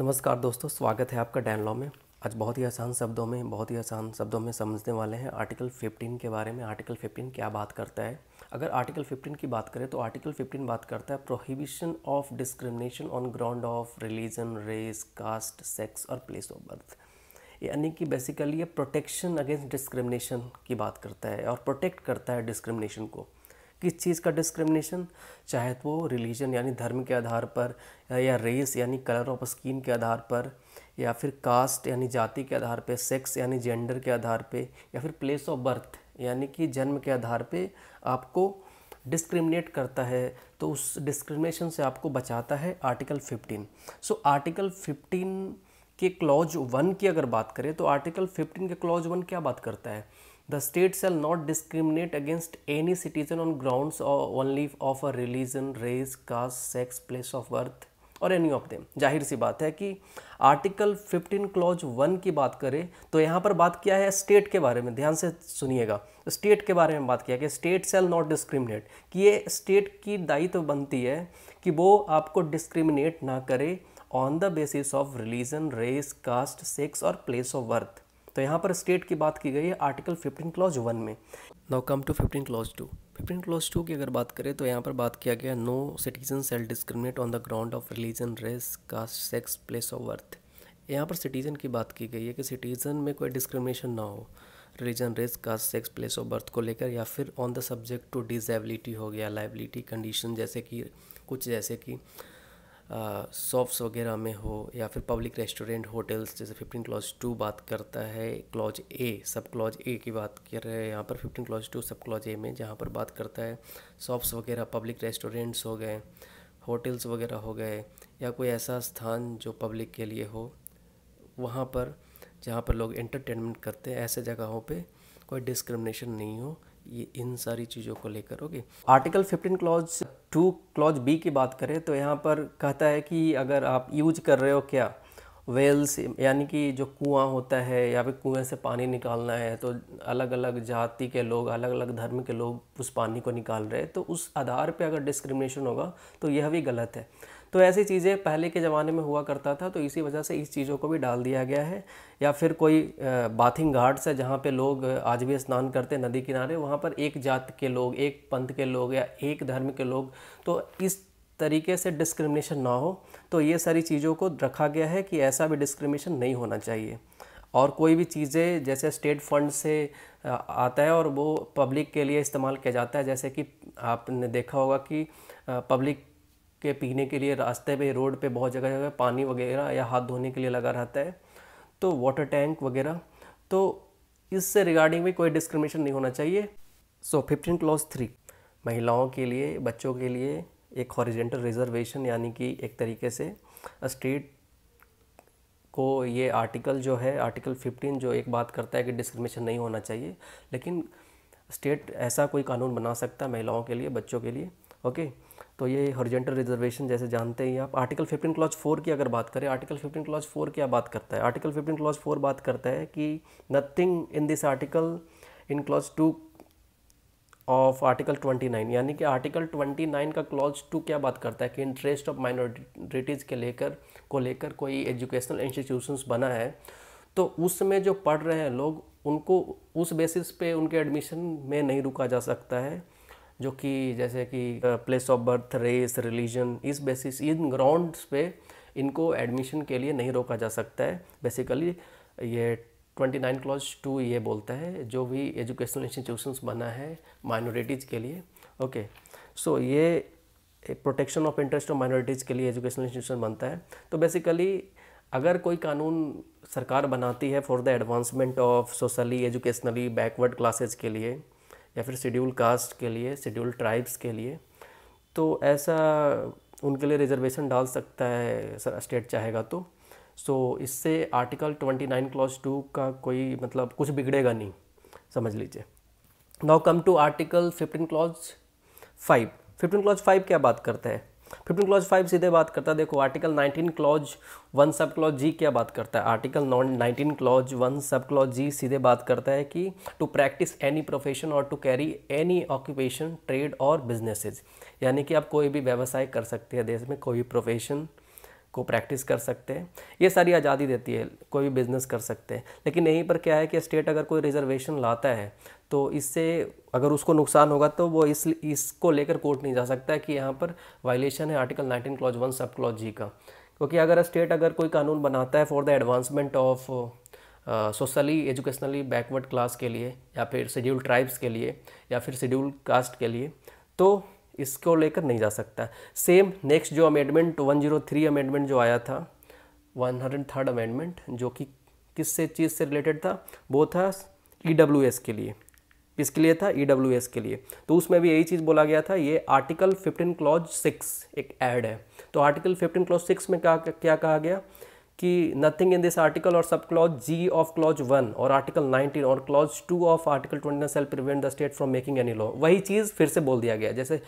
नमस्कार दोस्तों स्वागत है आपका डैनलॉ में आज बहुत ही आसान शब्दों में बहुत ही आसान शब्दों में समझने वाले हैं आर्टिकल 15 के बारे में आर्टिकल 15 क्या बात करता है अगर आर्टिकल 15 की बात करें तो आर्टिकल 15 बात करता है prohibition of discrimination on ground of religion race caste sex और प्लेस ऑफ बर्थ यानी कि बेसिकली ये प्रोटेक्शन अगेंस्ट डिस्क्रिमिनेशन की बात करता है और प्रोटेक्ट करता है डिस्क्रिमिनेशन को किस चीज़ का डिस्क्रिमिनेशन चाहे तो वो रिलीजन यानी धर्म के आधार पर या रेस यानी कलर ऑफ स्किन के आधार पर या फिर कास्ट यानी जाति के आधार पे सेक्स यानी जेंडर के आधार पे या फिर प्लेस ऑफ बर्थ यानी कि जन्म के आधार पे आपको डिस्क्रिमिनेट करता है तो उस डिस्क्रिमिनेशन से आपको बचाता है आर्टिकल 15 सो आर्टिकल 15 के क्लॉज वन की अगर बात करें तो आर्टिकल 15 के क्लॉज वन क्या बात करता है the state shall not discriminate against any citizen on grounds or only of a religion race caste sex place of birth और एनी ऑफ देम जाहिर सी बात है कि आर्टिकल 15 क्लॉज 1 की बात करें तो यहाँ पर बात किया है स्टेट के बारे में ध्यान से सुनिएगा स्टेट के बारे में बात किया कि स्टेट सेल नॉट डिस्क्रिमिनेट कि ये स्टेट की दायित्व तो बनती है कि वो आपको डिस्क्रिमिनेट ना करे on the basis of religion race caste sex और प्लेस ऑफ बर्थ तो यहाँ पर स्टेट की बात की गई है आर्टिकल फिफ्टीन क्लॉज वन में now come to fifteen clause two fifteen clause two की अगर बात करें तो यहाँ पर बात किया गया no citizen shall discriminate on the ground of religion race caste sex place of birth यहाँ पर सिटीजन की बात की गई है कि सिटीजन में कोई डिस्क्रिमिनेशन ना हो religion race caste sex place of birth को लेकर या फिर on the subject to disability हो गया लाइबिलिटी कंडीशन जैसे कि कुछ जैसे कि सॉफ्स वगैरह में हो या फिर पब्लिक रेस्टोरेंट होटल्स जैसे फिफ्टीन क्लॉज टू बात करता है क्लॉज ए सब क्लॉज ए की बात कर रहे हैं यहाँ पर fifteen clause two sub clause A में जहाँ पर बात करता है सॉप्स वगैरह पब्लिक रेस्टोरेंट्स हो गए होटल्स वगैरह हो गए या कोई ऐसा स्थान जो पब्लिक के लिए हो वहाँ पर जहाँ पर लोग एंटरटेनमेंट करते हैं ऐसे जगहों पे कोई डिस्क्रिमिनेशन नहीं हो ये इन सारी चीज़ों को लेकर okay article fifteen clause two clause B की बात करें तो यहाँ पर कहता है कि अगर आप यूज कर रहे हो क्या वेल्स यानी कि जो कुआं होता है या फिर कुएं से पानी निकालना है तो अलग अलग जाति के लोग अलग अलग धर्म के लोग उस पानी को निकाल रहे हैं तो उस आधार पे अगर डिस्क्रिमिनेशन होगा तो यह भी गलत है तो ऐसी चीज़ें पहले के ज़माने में हुआ करता था तो इसी वजह से इस चीज़ों को भी डाल दिया गया है या फिर कोई बाथिंग घाट्स है जहाँ पे लोग आज भी स्नान करते हैं नदी किनारे वहाँ पर एक जात के लोग एक पंथ के लोग या एक धर्म के लोग तो इस तरीके से डिस्क्रिमिनेशन ना हो तो ये सारी चीज़ों को रखा गया है कि ऐसा भी डिस्क्रिमिनेशन नहीं होना चाहिए और कोई भी चीज़ें जैसे स्टेट फंड से आता है और वो पब्लिक के लिए इस्तेमाल किया जाता है जैसे कि आपने देखा होगा कि पब्लिक के पीने के लिए रास्ते पे रोड पे बहुत जगह जगह पानी वगैरह या हाथ धोने के लिए लगा रहता है तो वाटर टैंक वगैरह तो इससे रिगार्डिंग भी कोई डिस्क्रिमिनेशन नहीं होना चाहिए सो फिफ्टीन क्लॉज थ्री महिलाओं के लिए बच्चों के लिए एक हॉरिजेंटल रिजर्वेशन यानी कि एक तरीके से स्टेट को ये आर्टिकल जो है आर्टिकल 15 जो एक बात करता है कि डिस्क्रिमिनेशन नहीं होना चाहिए लेकिन स्टेट ऐसा कोई कानून बना सकता है महिलाओं के लिए बच्चों के लिए ओके तो ये हॉरिजेंटल रिजर्वेशन जैसे जानते ही आप आर्टिकल 15 क्लॉज 4 की अगर बात करें आर्टिकल 15 क्लॉज 4 क्या बात करता है आर्टिकल 15 क्लॉज 4 बात करता है कि nothing in this article in clause two of article 29 यानी कि आर्टिकल 29 का क्लॉज टू क्या बात करता है कि इंटरेस्ट ऑफ माइनॉरिटीज़ के लेकर को लेकर कोई एजुकेशनल इंस्टीट्यूशन बना है तो उसमें जो पढ़ रहे हैं लोग उनको उस बेसिस पे उनके एडमिशन में नहीं रुका जा सकता है जो कि जैसे कि place of birth race religion इस बेसिस इन ग्राउंड्स पे इनको एडमिशन के लिए नहीं रोका जा सकता है बेसिकली ये 29 क्लॉज टू ये बोलता है जो भी एजुकेशनल इंस्टीट्यूशंस बना है माइनॉरिटीज़ के लिए ओके okay. सो so, ये protection of interest of minorities के लिए एजुकेशनल इंस्टीट्यूशन बनता है तो बेसिकली अगर कोई कानून सरकार बनाती है for the advancement of socially educationally backward classes के लिए या फिर शेड्यूल कास्ट के लिए शेड्यूल ट्राइब्स के लिए तो ऐसा उनके लिए रिजर्वेशन डाल सकता है सर स्टेट चाहेगा तो सो so, इससे आर्टिकल 29 क्लॉज टू का कोई मतलब कुछ बिगड़ेगा नहीं समझ लीजिए now come to article 15 clause 5 15 clause 5 क्या बात करता है फिफ्टीन क्लॉज फाइव सीधे बात करता है देखो article nineteen clause one sub clause G क्या बात करता है article non nineteen clause one sub clause G सीधे बात करता है कि टू प्रैक्टिस एनी प्रोफेशन और to carry any occupation trade और बिजनेसेस यानी कि आप कोई भी व्यवसाय कर सकते हैं देश में कोई प्रोफेशन को प्रैक्टिस कर सकते हैं ये सारी आज़ादी देती है कोई भी बिज़नेस कर सकते हैं लेकिन यहीं पर क्या है कि स्टेट अगर कोई रिजर्वेशन लाता है तो इससे अगर उसको नुकसान होगा तो वो इस इसको लेकर कोर्ट नहीं जा सकता है कि यहाँ पर वायलेशन है article 19 clause one sub clause G का क्योंकि अगर स्टेट अगर कोई कानून बनाता है for the advancement of socially educationally backward class के लिए या फिर शेड्यूल ट्राइब्स के लिए या फिर शेड्यूल कास्ट के लिए तो इसको लेकर नहीं जा सकता सेम नेक्स्ट जो अमेंडमेंट 103 अमेंडमेंट जो आया था 103 अमेंडमेंट जो कि किस से चीज़ से रिलेटेड था वो था ई e के लिए किसके लिए था ई e के लिए तो उसमें भी यही चीज़ बोला गया था ये आर्टिकल 15 क्लॉज 6 एक ऐड है तो आर्टिकल 15 क्लॉज 6 में क्या क्या कहा गया कि नथिंग इन दिस आर्टिकल और sub clause G of clause one और आर्टिकल नाइनटीन और clause two of article twenty shall prevent the state from making any law वही चीज़ फिर से बोल दिया गया जैसे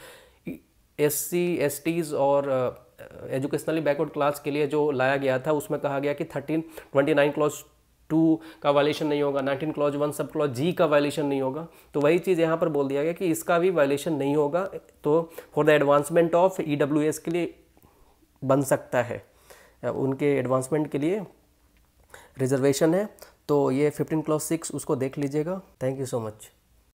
एस सी एस टीज़ और एजुकेशनली बैकवर्ड क्लास के लिए जो लाया गया था उसमें कहा गया कि thirteen twenty nine clause two का वायलेशन नहीं होगा nineteen clause one sub clause G का वायलेशन नहीं होगा तो वही चीज़ यहाँ पर बोल दिया गया कि इसका भी वायलेशन नहीं होगा तो for the advancement of E W S के लिए बन सकता है उनके एडवांसमेंट के लिए रिजर्वेशन है तो ये फिफ्टीन क्लास सिक्स उसको देख लीजिएगा थैंक यू सो मच